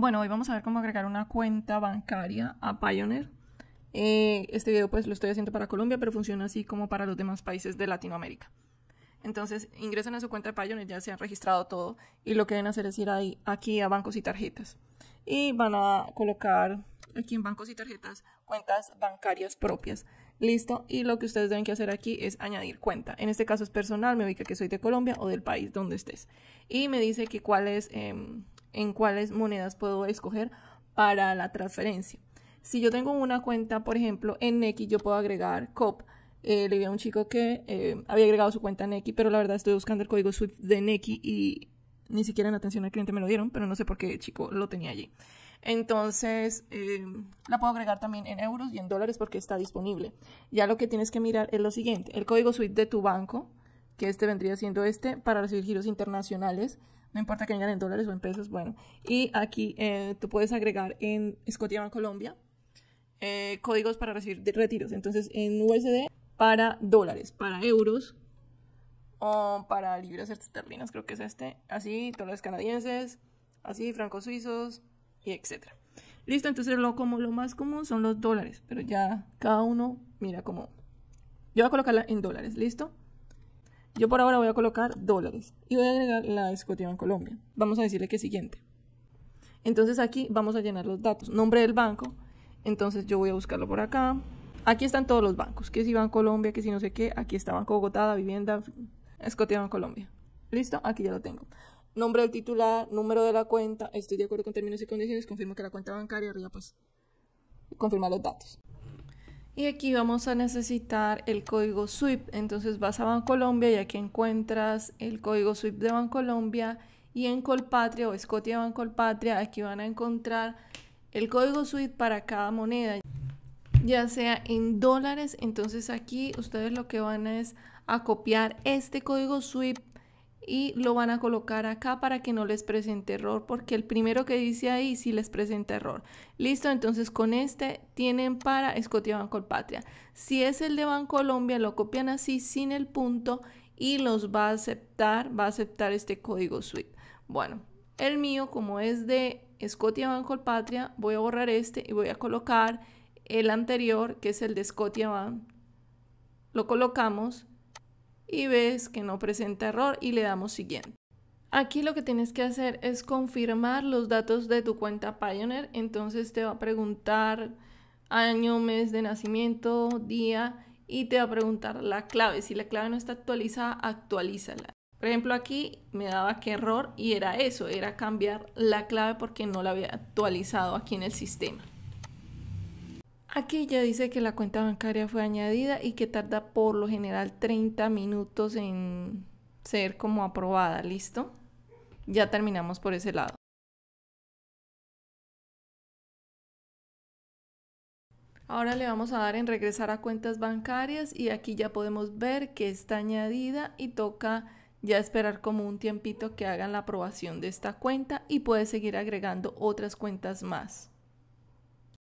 Bueno, hoy vamos a ver cómo agregar una cuenta bancaria a Pioneer. Eh, este video pues lo estoy haciendo para Colombia, pero funciona así como para los demás países de Latinoamérica. Entonces ingresan a su cuenta de Pioneer, ya se han registrado todo y lo que deben hacer es ir ahí, aquí a bancos y tarjetas. Y van a colocar aquí en bancos y tarjetas cuentas bancarias propias. Listo, y lo que ustedes deben que hacer aquí es añadir cuenta. En este caso es personal, me ubica que soy de Colombia o del país donde estés. Y me dice que cuál es... Em, en cuáles monedas puedo escoger para la transferencia. Si yo tengo una cuenta, por ejemplo, en Neki, yo puedo agregar COP. Eh, le vi a un chico que eh, había agregado su cuenta en Neki, pero la verdad estoy buscando el código Swift de Neki y ni siquiera en atención al cliente me lo dieron, pero no sé por qué el chico lo tenía allí. Entonces, eh, la puedo agregar también en euros y en dólares porque está disponible. Ya lo que tienes que mirar es lo siguiente, el código Swift de tu banco, que este vendría siendo este, para recibir giros internacionales no importa que vengan en dólares o en pesos, bueno. Y aquí eh, tú puedes agregar en Scotiabank Colombia eh, códigos para recibir retiros. Entonces, en USD para dólares, para euros o para libras esterlinas, creo que es este. Así, dólares canadienses, así, francos suizos y etcétera. Listo, entonces lo, como, lo más común son los dólares, pero ya cada uno mira como... Yo voy a colocarla en dólares, ¿listo? Yo por ahora voy a colocar dólares y voy a agregar la en Colombia. Vamos a decirle que siguiente. Entonces aquí vamos a llenar los datos. Nombre del banco. Entonces yo voy a buscarlo por acá. Aquí están todos los bancos. Que si Banco Colombia, que si no sé qué. Aquí está Banco Bogotá, Vivienda, en Colombia. ¿Listo? Aquí ya lo tengo. Nombre del titular, número de la cuenta. Estoy de acuerdo con términos y condiciones. Confirmo que la cuenta bancaria arriba pues confirma los datos. Y aquí vamos a necesitar el código SWIFT. Entonces vas a Bancolombia y aquí encuentras el código SWIFT de Bancolombia y en Colpatria o Escotia Bancolpatria aquí van a encontrar el código SWIFT para cada moneda, ya sea en dólares. Entonces aquí ustedes lo que van a es a copiar este código SWIFT y lo van a colocar acá para que no les presente error porque el primero que dice ahí sí les presenta error. Listo, entonces con este tienen para escotia Patria. Si es el de Bancolombia lo copian así sin el punto y los va a aceptar, va a aceptar este código suite. Bueno, el mío como es de scotia Patria, voy a borrar este y voy a colocar el anterior que es el de Bank. Lo colocamos y ves que no presenta error y le damos siguiente. Aquí lo que tienes que hacer es confirmar los datos de tu cuenta Pioneer, entonces te va a preguntar año, mes de nacimiento, día y te va a preguntar la clave. Si la clave no está actualizada, actualízala. Por ejemplo, aquí me daba que error y era eso, era cambiar la clave porque no la había actualizado aquí en el sistema. Aquí ya dice que la cuenta bancaria fue añadida y que tarda por lo general 30 minutos en ser como aprobada, ¿listo? Ya terminamos por ese lado. Ahora le vamos a dar en regresar a cuentas bancarias y aquí ya podemos ver que está añadida y toca ya esperar como un tiempito que hagan la aprobación de esta cuenta y puede seguir agregando otras cuentas más.